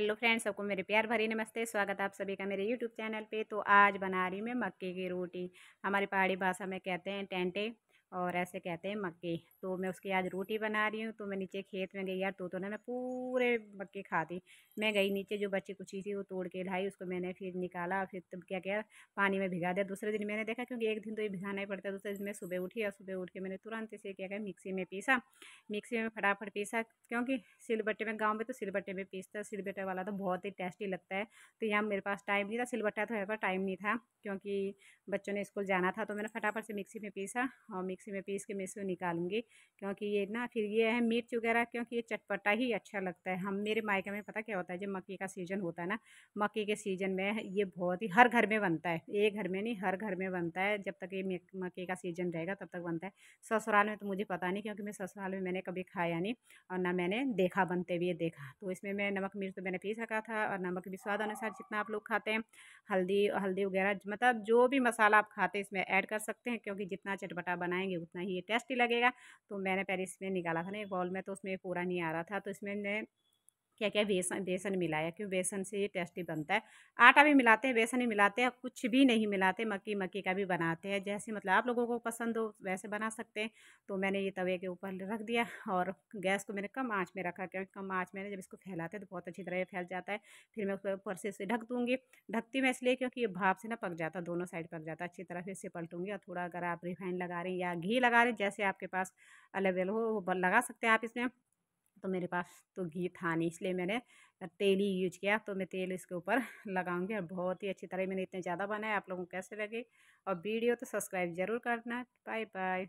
hello friends सबको मेरे प्यार भरी नमस्ते स्वागत आप सभी का मेरे यूट्यूब चैनल पे तो आज बना रही मैं मक्के की रोटी हमारी पहाड़ी भाषा में कहते हैं टेंटे और ऐसे कहते हैं मक्के तो मैं उसकी आज रोटी बना रही हूँ तो मैं नीचे खेत में गई यार तो, तो ना मैं पूरे मक्के खाती मैं गई नीचे जो बच्ची कुची थी वो तोड़ के लाई उसको मैंने फिर निकाला फिर तब क्या क्या पानी में भिगा दिया दूसरे दिन मैंने देखा क्योंकि एक दिन तो ये भिगाना ही पड़ता है दूसरे दिन मैं सुबह उठी और सुबह उठ के मैंने तुरंत इसे क्या क्या मिक्सी में पीसा मिक्सी में फटाफट पीसा क्योंकि सिलबट्टे में गाँव में तो सिलबट्टे में पीसता सिलबट्टे वाला तो बहुत ही टेस्टी लगता है तो यहाँ मेरे पास टाइम नहीं था सिलबट्टा तो मेरे पास टाइम नहीं था क्योंकि बच्चों ने स्कूल जाना था तो मैंने फटाफट से मिक्सी में पीसा और मिक्सी में पीस के मैं इसको निकालूंगी क्योंकि ये ना फिर ये है मिर्च वगैरह क्योंकि ये चटपटा ही अच्छा लगता है हम मेरे मायके में पता क्या होता है जब मक्के का सीज़न होता है ना मक्के के सीज़न में ये बहुत ही हर घर में बनता है एक घर में नहीं हर घर में बनता है जब तक ये मक्की का सीज़न रहेगा तब तक बनता है ससुराल में तो मुझे पता नहीं क्योंकि मैं ससुराल में मैंने कभी खाया नहीं और ना मैंने देखा बनते हुए देखा तो इसमें मैं नमक मिर्च तो मैंने पी सका था और नमक भी स्वाद अनुसार जितना आप लोग खाते हैं हल्दी हल्दी वगैरह मतलब जो भी मसाला आप खाते हैं इसमें ऐड कर सकते हैं क्योंकि जितना चटपटा बनाएंगे बनाएंगे उतना ही ये टेस्टी लगेगा तो मैंने पहले इसमें निकाला था ना एक बॉल में तो उसमें पूरा नहीं आ रहा था तो इसमें मैं क्या क्या बेसन बेसन मिलाया क्यों बेसन से ये टेस्टी बनता है आटा भी मिलाते हैं बेसन ही मिलाते हैं कुछ भी नहीं मिलाते मक्की मक्की का भी बनाते हैं जैसे मतलब आप लोगों को पसंद हो वैसे बना सकते हैं तो मैंने ये तवे के ऊपर रख दिया और गैस को मैंने कम आँच में रखा क्योंकि कम आँच में जब इसको फैलाते हैं तो बहुत अच्छी तरह फैल जाता है फिर मैं उसको ऊपर से इसे ढक दूँगी ढकती मैं इसलिए क्योंकि ये भाप से ना पक जाता दोनों साइड पक जाता अच्छी तरह फिर इसे पलटूँगी और थोड़ा अगर आप रिफाइन लगा रहे हैं या घी लगा रहे हैं जैसे आपके पास अलेवेल हो वो लगा सकते हैं आप इसमें तो मेरे पास तो घी था नहीं इसलिए मैंने तेल ही यूज किया तो मैं तेल इसके ऊपर लगाऊंगी और बहुत ही अच्छी तरह मैंने इतने ज़्यादा बनाए आप लोगों को कैसे लगे और वीडियो तो सब्सक्राइब ज़रूर करना बाय बाय